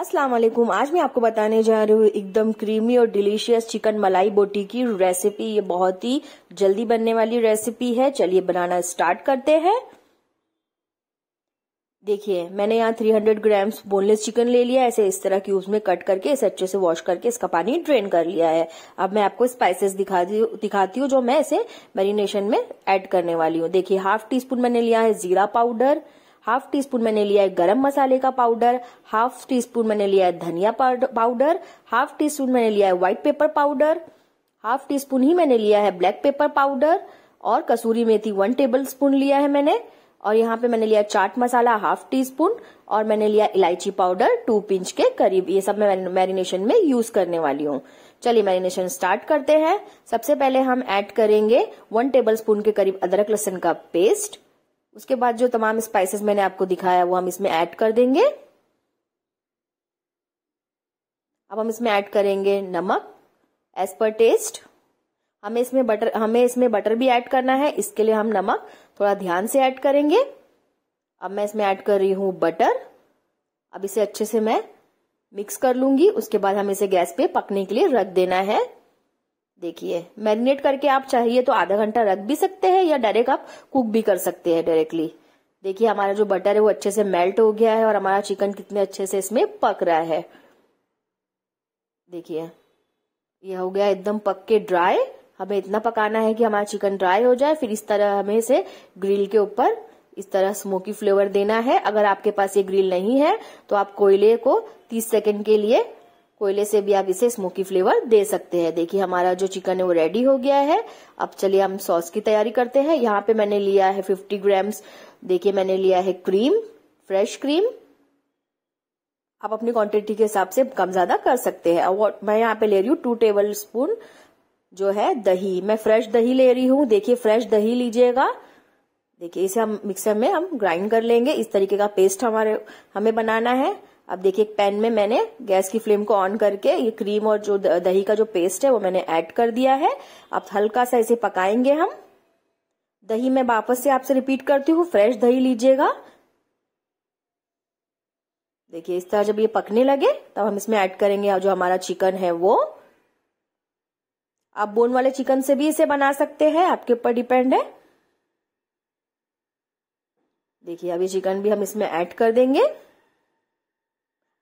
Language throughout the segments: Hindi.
अस्सलाम वालेकुम आज मैं आपको बताने जा रही हूँ एकदम क्रीमी और डिलीशियस चिकन मलाई बोटी की रेसिपी ये बहुत ही जल्दी बनने वाली रेसिपी है चलिए बनाना स्टार्ट करते हैं देखिए मैंने यहाँ 300 ग्राम्स बोनलेस चिकन ले लिया ऐसे इस तरह क्यूब्स में कट करके इसे अच्छे से वॉश करके इसका पानी ड्रेन कर लिया है अब मैं आपको स्पाइसेस दिखा दिखाती हूँ जो मैं इसे मैरिनेशन में एड करने वाली हूँ देखिये हाफ टी स्पून मैंने लिया है जीरा पाउडर हाफ टी स्पून मैंने लिया है गरम मसाले का पाउडर हाफ टी स्पून मैंने लिया है धनिया पाउडर हाफ टी स्पून मैंने लिया है white pepper powder half teaspoon ही मैंने लिया है ब्लैक पेपर पाउडर और कसूरी मेथी वन टेबल स्पून लिया है मैंने और यहाँ पे मैंने लिया chaat masala half teaspoon और मैंने लिया इलायची पाउडर टू पिंच के करीब ये सब मैं मैरिनेशन में यूज करने वाली हूँ चलिए मैरिनेशन स्टार्ट करते हैं सबसे पहले हम ऐड करेंगे वन टेबल स्पून के करीब अदरक लहसन का पेस्ट उसके बाद जो तमाम स्पाइसेस मैंने आपको दिखाया वो हम इसमें ऐड कर देंगे अब हम इसमें ऐड करेंगे नमक एज पर टेस्ट हमें इसमें बटर हमें इसमें बटर भी ऐड करना है इसके लिए हम नमक थोड़ा ध्यान से ऐड करेंगे अब मैं इसमें ऐड कर रही हूं बटर अब इसे अच्छे से मैं मिक्स कर लूंगी उसके बाद हम इसे गैस पे पकने के लिए रख देना है देखिए मैरिनेट करके आप चाहिए तो आधा घंटा रख भी सकते हैं या डायरेक्ट आप कुक भी कर सकते हैं डायरेक्टली देखिए हमारा जो बटर है वो अच्छे से मेल्ट हो गया है और हमारा चिकन कितने अच्छे से इसमें पक रहा है देखिए यह हो गया एकदम पक के ड्राई हमें इतना पकाना है कि हमारा चिकन ड्राई हो जाए फिर इस तरह हमें इसे ग्रिल के ऊपर इस तरह स्मोकी फ्लेवर देना है अगर आपके पास ये ग्रिल नहीं है तो आप कोयले को 30 सेकंड के लिए कोयले से भी आप इसे स्मोकी फ्लेवर दे सकते हैं देखिए हमारा जो चिकन है वो रेडी हो गया है अब चलिए हम सॉस की तैयारी करते हैं यहाँ पे मैंने लिया है 50 ग्राम्स देखिए मैंने लिया है क्रीम फ्रेश क्रीम आप अपनी क्वांटिटी के हिसाब से कम ज्यादा कर सकते हैं और मैं यहाँ पे ले रही हूँ टू टेबल स्पून जो है दही मैं फ्रेश दही ले रही हूँ देखिये फ्रेश दही लीजिएगा देखिये इसे हम मिक्सर में हम ग्राइंड कर लेंगे इस तरीके का पेस्ट हमारे हमें बनाना है अब देखिए पैन में मैंने गैस की फ्लेम को ऑन करके ये क्रीम और जो दही का जो पेस्ट है वो मैंने ऐड कर दिया है अब हल्का सा इसे पकाएंगे हम दही मैं वापस से आपसे रिपीट करती हूँ फ्रेश दही लीजिएगा देखिए इस तरह जब ये पकने लगे तब हम इसमें ऐड करेंगे जो हमारा चिकन है वो आप बोन वाले चिकन से भी इसे बना सकते हैं आपके ऊपर डिपेंड है देखिए अभी चिकन भी हम इसमें ऐड कर देंगे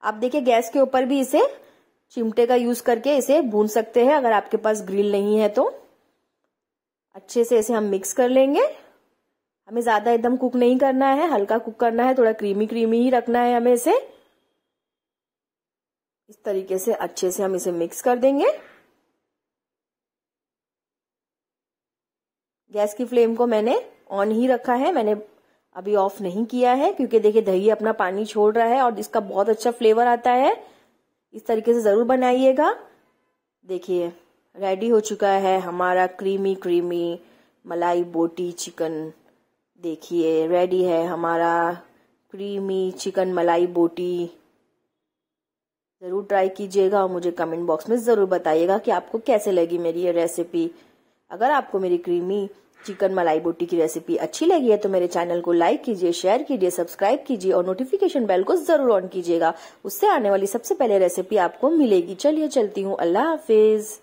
आप देखिए गैस के ऊपर भी इसे चिमटे का यूज करके इसे भून सकते हैं अगर आपके पास ग्रिल नहीं है तो अच्छे से इसे हम मिक्स कर लेंगे हमें ज्यादा एकदम कुक नहीं करना है हल्का कुक करना है थोड़ा क्रीमी क्रीमी ही रखना है हमें इसे इस तरीके से अच्छे से हम इसे मिक्स कर देंगे गैस की फ्लेम को मैंने ऑन ही रखा है मैंने अभी ऑफ नहीं किया है क्योंकि देखिए दही अपना पानी छोड़ रहा है और इसका बहुत अच्छा फ्लेवर आता है इस तरीके से ज़रूर बनाइएगा देखिए रेडी हो चुका है हमारा क्रीमी क्रीमी मलाई बोटी चिकन देखिए रेडी है हमारा क्रीमी चिकन मलाई बोटी ज़रूर ट्राई कीजिएगा और मुझे कमेंट बॉक्स में ज़रूर बताइएगा कि आपको कैसे लगी मेरी ये रेसिपी अगर आपको मेरी क्रीमी चिकन मलाई बोटी की रेसिपी अच्छी लगी है तो मेरे चैनल को लाइक कीजिए शेयर कीजिए सब्सक्राइब कीजिए और नोटिफिकेशन बेल को जरूर ऑन कीजिएगा उससे आने वाली सबसे पहले रेसिपी आपको मिलेगी चलिए चलती हूँ अल्लाह हाफिज़